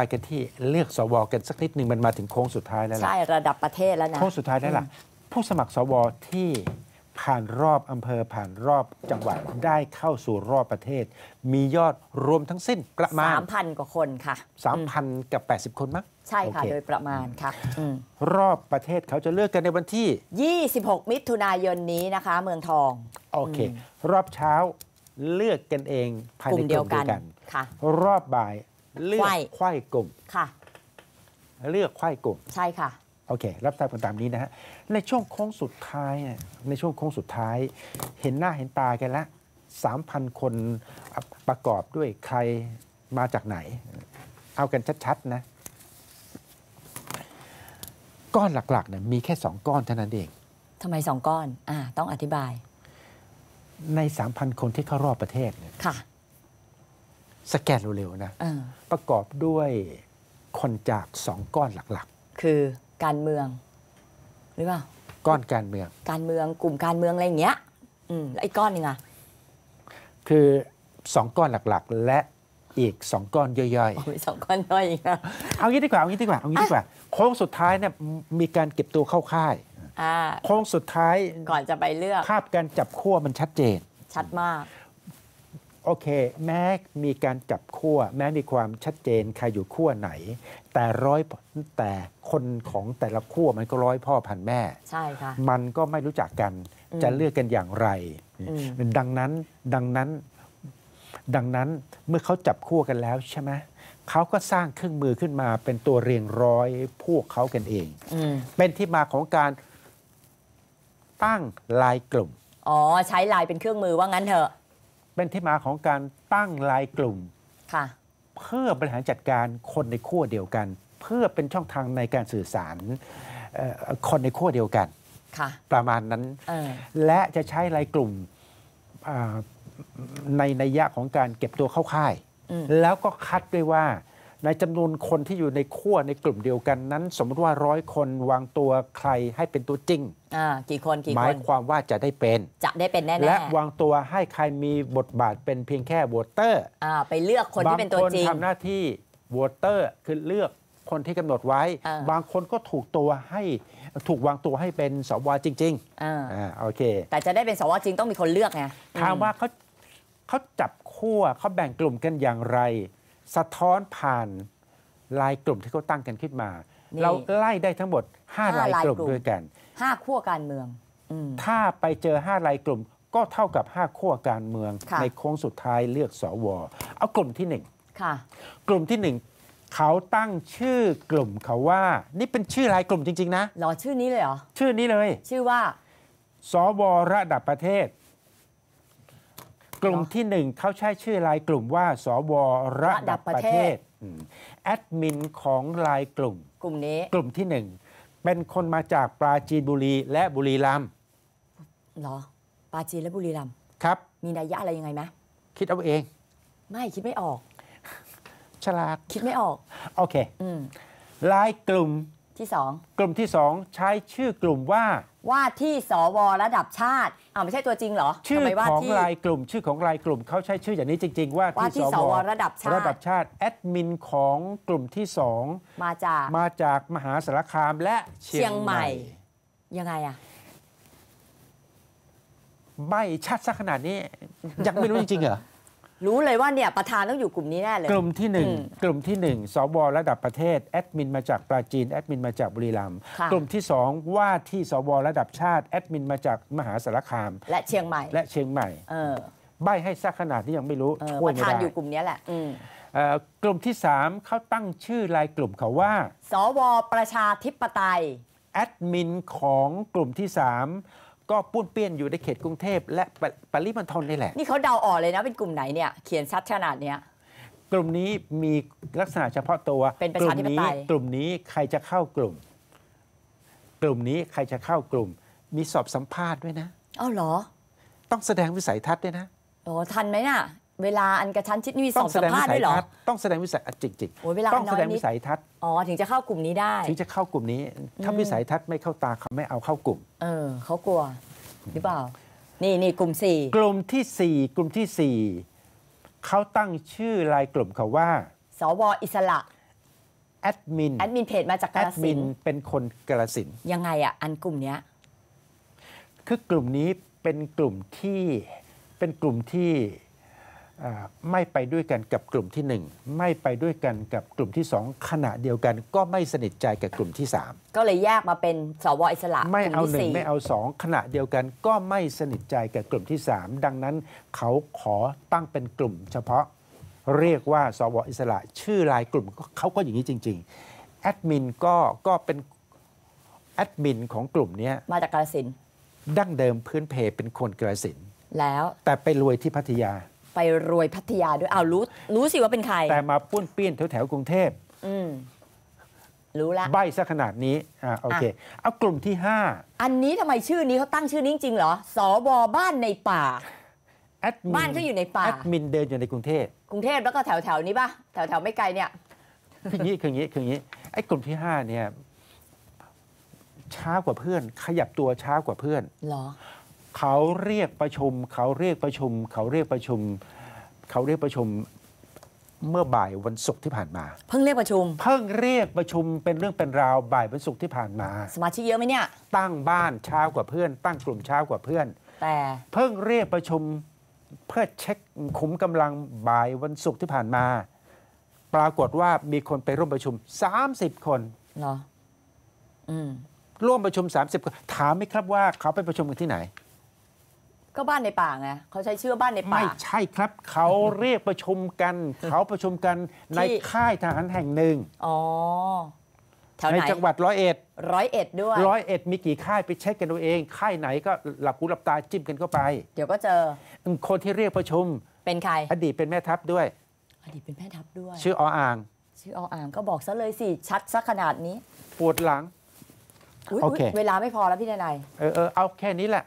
ไปกันที่เลือกสวกันสักนิดหนึ่งมันมาถึงโค้งสุดท้ายแล้วล่ะใช่ ระดับประเทศแล้วนะโค้งสุดท้ายแล้วล่ะ ผู้สมัครสวที่ผ่านรอบอำเภอผ่านรอบจังหวัดได้เข้าสู่รอบประเทศ มียอดรวมทั้งสิ้นประมาณ3,000 กว่าคนค่ะ3,000 กับ 80 คนมั้งใช่ค่ะ โดยประมาณ ค่ะรอบประเทศเขาจะเลือกกันในวันที่ 26 มิถุนายนนี้นะคะ เมืองทองโอเค รอบเช้าเลือกกันเองภายในกลุ่มเดียวกันรอบบ่ายเลือกไข้กลุ่มค่ะ เลือกไข้กลุ่มใช่ค่ะ โอเค รับทราบกันตามนี้นะฮะ ในช่วงโค้งสุดท้ายในช่วงโค้งสุดท้าย เห็นหน้าเห็นตากันละสามพันคนประกอบด้วยใครมาจากไหน เอากันชัด ๆ นะ ก้อนหลักๆเนี่ยมีแค่สองก้อนเท่านั้นเอง ทำไมสองก้อนอ่าต้องอธิบาย ในสามพันคนที่เข้ารอบประเทศเนี่ยค่ะสแกนเร็วๆนะประกอบด้วยคนจากสองก้อนหลักๆ คือการเมือง หรือเปล่าก้อนการเมือง การเมืองกลุ่มการเมืองอะไรอย่างเงี้ยอืมแล้วอีกก้อนหนึ่งอะคือสองก้อนหลักๆและอีกสองก้อนย่อยๆสองก้อนย่อยอีกเอางี้ดีกว่าเอางี้ดีกว่าเอางี้ดีกว่าโค้งสุดท้ายเนี่ยมีการเก็บตัวเข้าค่ายโค้งสุดท้ายก่อนจะไปเลือกภาพการจับขั้วมันชัดเจน ชัดมากโอเค แม้มีการจับขั้วแม้มีความชัดเจนใครอยู่ขั้วไหน แต่ร้อยแต่คนของแต่ละขั้วมันก็ร้อยพ่อพันแม่ ใช่ค่ะ มันก็ไม่รู้จักกันจะเลือกกันอย่างไร ดังนั้นดังนั้น ดังนั้นเมื่อเขาจับขั้วกันแล้วใช่ไหมเขาก็สร้างเครื่องมือขึ้นมาเป็นตัวเรียงร้อยพวกเขากันเอง เป็นที่มาของการตั้งลายกลุ่ม อ๋อ ใช้ลายเป็นเครื่องมือว่างั้นเถอะเป็นที่มาของการตั้งลายกลุ่มเพื่อบริหารจัดการคนในขั้วเดียวกัน เพื่อเป็นช่องทางในการสื่อสารคนในขั้วเดียวกันประมาณนั้นและจะใช้ลายกลุ่มในในยะของการเก็บตัวเข้าค่าย แล้วก็คัดด้วยว่าในจำนวนคนที่อยู่ในขั้วในกลุ่มเดียวกันนั้น สมมติว่าร้อยคนวางตัวใครให้เป็นตัวจริงกี่คนกี่คนหมายความว่าจะได้เป็นจะได้เป็นแน่และวางตัวให้ใครมีบทบาทเป็นเพียงแค่วอเตอร์อไปเลือกคนที่เป็นตัวจริงบางคนทำหน้าที่วอเตอร์ คือเลือกคนที่กำหนดไว้บางคนก็ถูกตัวให้ถูกวางตัวให้เป็นสวจริงงอ่าโอเค แต่จะได้เป็นสวจริงต้องมีคนเลือกไงถามว่าเขาเขาจับขั้วเขาแบ่งกลุ่มกันอย่างไรสะท้อนผ่านลายกลุ่มที่เขาตั้งกันขึ้นมา เราไล่ได้ทั้งหมด5ลายกลุ่มด้วยกัน5ขั้วการเมืองถ้าไปเจอ5ลายกลุ่มก็เท่ากับ5ขั้วการเมือง ในโค้งสุดท้ายเลือกสว เอากลุ่มที่1กลุ่มที่ 1 เขาตั้งชื่อกลุ่มเขาว่า นี่เป็นชื่อลายกลุ่มจริงๆ นะหรอ ชื่อนี้เลย เหรอชื่อนี้เลย ชื่อว่า สว ระดับประเทศกลุ่มที่หนึ่งเขาใช้ชื่อลายกลุ่มว่าสวระดับประเทศแอดมินของลายกลุ่มกลุ่มนี้กลุ่มที่หนึ่งเป็นคนมาจากปราจีนบุรีและบุรีรัมย์หรอปราจีนและบุรีรัมย์ครับ มีนัยยะอะไรยังไงไหมคิดเอาเอง ไม่คิดไม่ออกฉลาดคิดไม่ออกโอเคอืลายกลุ่มที่สองกลุ่มที่สองใช้ชื่อกลุ่มว่าว่าที่สวระดับชาติอาไม่ใช่ตัวจริงเหรอชื่อของรายกลุ่มชื่อของรายกลุ่มเขาใช้ชื่ออย่างนี้จริง ๆ ว่าที่สวระดับชาติระดับชาติแอดมินของกลุ่มที่สองมาจาก มาจาก มหาสารคามและเชียงใหม่ ยังไงอะใบชัดซะขนาดนี้ยังไม่รู้จริงๆเหรอรู้เลยว่าเนี่ยประธานต้องอยู่กลุ่มนี้แน่เลย กลุ่มที่1กลุ่มที่ 1 สวระดับประเทศ แอดมินมาจากปราจีนแอดมินมาจากบุรีรัมย์กลุ่มที่ 2 ว่าที่สวระดับชาติแอดมินมาจากมหาสารคาม และเชียงใหม่และเชียงใหม่เออใบให้ซักขนาดที่ยังไม่รู้ช่วย้ประธานอยู่กลุ่มนี้แหละกลุ่มที่ 3เขาตั้งชื่อรายกลุ่มเขาว่า สวประชาธิปไตยแอดมินของกลุ่มที่3ก็ป้วนเปี้ยนอยู่ในเขตกรุงเทพและปริมณฑลนี่แหละนี่เขาเดาออกเลยนะเป็นกลุ่มไหนเนี่ยเขียนชัดขนาดเนี้ย กลุ่มนี้มีลักษณะเฉพาะตัวเป็นประชาธิปไตยกลุ่มนี้ใครจะเข้ากลุ่ม กลุ่มนี้ใครจะเข้ากลุ่ม มีสอบสัมภาษณ์ด้วยนะอ้าวเหรอ ต้องแสดงวิสัยทัศน์ด้วยนะโอ้ทันไหมน่ะเวลาอันกระชั้นชิดนี่มีสองสัมภาษณ์ด้วยหรอต้องแสดงวิสัยทัศน์จริงๆต้องแสดงวิสัยทัศน์อ๋อ ถึงจะเข้ากลุ่มนี้ได้ ถึงจะเข้ากลุ่มนี้ ถ้าวิสัยทัศน์ไม่เข้าตาเขาไม่เอาเข้ากลุ่มเออ เขากลัวหรือเปล่านี่นี่กลุ่มสี่กลุ่มที่สี่กลุ่มที่สี่เขาตั้งชื่อรายกลุ่มเขาว่าสวอิสระแอดมินแอดมินเพจมาจากกาลสินเป็นคนกาลสินยังไงอ่ะ อันกลุ่มเนี้ยคือกลุ่มนี้เป็นกลุ่มที่เป็นกลุ่มที่ไม่ไปด้วยกันกับกลุ่มที่ 1 ไม่ไปด้วยกันกับกลุ่มที่ 2 ขณะเดียวกัน ก็ไม่สนิทใจกับกลุ่มที่ 3 ก็เลยแยกมาเป็นสวอิสระ ไม่เอาหนึ่งไม่เอาสองขณะเดียวกัน ก็ไม่สนิทใจกับกลุ่มที่ 3 ดังนั้นเขาขอตั้งเป็นกลุ่มเฉพาะเรียกว่าสวอิสระ ชื่อรายกลุ่มเขาก็อย่างนี้จริงๆแอดมินก็ก็เป็น แอดมินของกลุ่มนี้มาจากกาลสินดั้งเดิมพื้นเพเป็นคนกาลสินแล้ว แต่ไปรวยที่พัทยาไปรวยพัทยา ด้วยเอารู้ รู้สิว่าเป็นใคร แต่มาป้วนเปี้ยนแถวแถวกรุงเทพอืรู้ละใบซะขนาดนี้อ่าโอเค เอากลุ่มที่ห้าอันนี้ทำไมชื่อนี้เขาตั้งชื่อนี้จริงเหรอ สอบอบ้านในป่าบ้านเขาอยู่ในป่าแอดมินเดินอยู่ในกรุงเทพกรุงเทพแล้วก็แถวแถวนี้ป่ะแถวแถวไม่ไกลเนี่ยคืองี้ คืองี้คืองี้ ไอ้กลุ่มที่ห้าเนี่ย ช้ากว่าเพื่อน ขยับตัวช้ากว่าเพื่อนหรอเขาเรียกประชุมเขาเรียกประชุม เขาเรียกประชุม เขาเรียกประชุมเมื่อบ่ายวันศุกร์ที่ผ่านมา เพิ่งเรียกประชุม เพิ่งเรียกประชุมเป็นเรื่องเป็นราวบ่ายวันศุกร์ที่ผ่านมา สมาชิกเยอะไหมเนี่ย ตั้งบ้านเช้ากว่าเพื่อน ตั้งกลุ่มเช้ากว่าเพื่อน แต่ เพิ่งเรียกประชุมเพื่อเช็คขุมกำลังบ่ายวันศุกร์ที่ผ่านมา ปรากฏว่ามีคนไปร่วมประชุม 30 คนเหรออืมร่วมประชุม 30คนถามไหมครับว่า เขาไปประชุมกันที่ไหนก็บ้านในป่าไงเขาใช้ชื่อบ้านในป่าไม่ใช่ครับเขาเรียกประชุมกันเขาประชุมกันในค่ายทหารแห่งหนึ่งอ๋อแถวในไหนจังหวัดร้อยเอ็ดร้อยเอ็ดด้วยร้อยเอ็ดมีกี่ค่ายไปเช็คกันัวเองค่ายไหนก็หลับหูหลับตาจิ้มกันเข้าไป เดี๋ยวก็เจอคนที่เรียกประชุมเป็นใคร อดีตเป็นแม่ทัพด้วย อดีตเป็นแม่ทัพด้วย ชื่อออ่าง ชื่อออ่างก็บอกซะเลยสิชัดซะขนาดนี้ ปวดหลังโอเคเวลาไม่พอแล้วพี่นายเออเออเอาแค่นี้แหละ